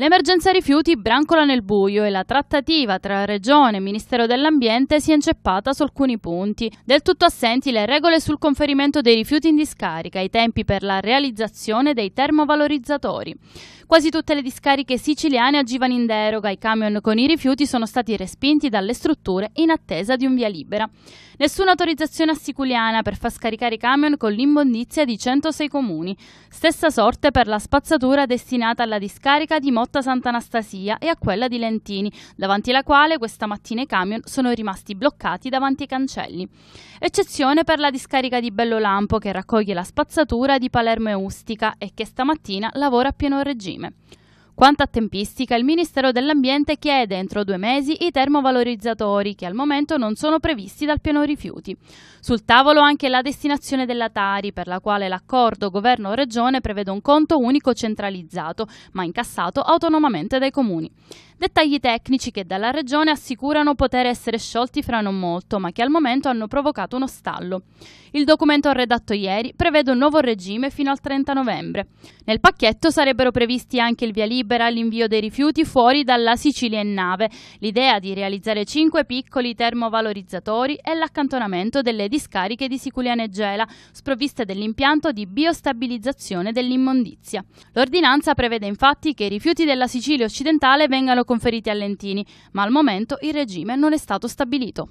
L'emergenza rifiuti brancola nel buio e la trattativa tra Regione e Ministero dell'Ambiente si è inceppata su alcuni punti. Del tutto assenti le regole sul conferimento dei rifiuti in discarica i tempi per la realizzazione dei termovalorizzatori. Quasi tutte le discariche siciliane agivano in deroga, i camion con i rifiuti sono stati respinti dalle strutture in attesa di un via libera. Nessuna autorizzazione a assiculiana per far scaricare i camion con l'immondizia di 106 comuni. Stessa sorte per la spazzatura destinata alla discarica di Motta rotta Sant'Anastasia e a quella di Lentini, davanti alla quale questa mattina i camion sono rimasti bloccati davanti ai cancelli. Eccezione per la discarica di Bellolampo che raccoglie la spazzatura di Palermo e Ustica e che stamattina lavora a pieno regime. Quanto a tempistica, il Ministero dell'Ambiente chiede entro due mesi i termovalorizzatori che al momento non sono previsti dal piano rifiuti. Sul tavolo anche la destinazione della Tari, per la quale l'accordo governo-regione prevede un conto unico centralizzato, ma incassato autonomamente dai comuni. Dettagli tecnici che dalla regione assicurano poter essere sciolti fra non molto, ma che al momento hanno provocato uno stallo. Il documento redatto ieri prevede un nuovo regime fino al 30 novembre. Nel pacchetto sarebbero previsti anche il via libera libera l'invio dei rifiuti fuori dalla Sicilia in nave, l'idea di realizzare cinque piccoli termovalorizzatori è l'accantonamento delle discariche di Siculiana e Gela, sprovviste dell'impianto di biostabilizzazione dell'immondizia. L'ordinanza prevede infatti che i rifiuti della Sicilia occidentale vengano conferiti a Lentini, ma al momento il regime non è stato stabilito.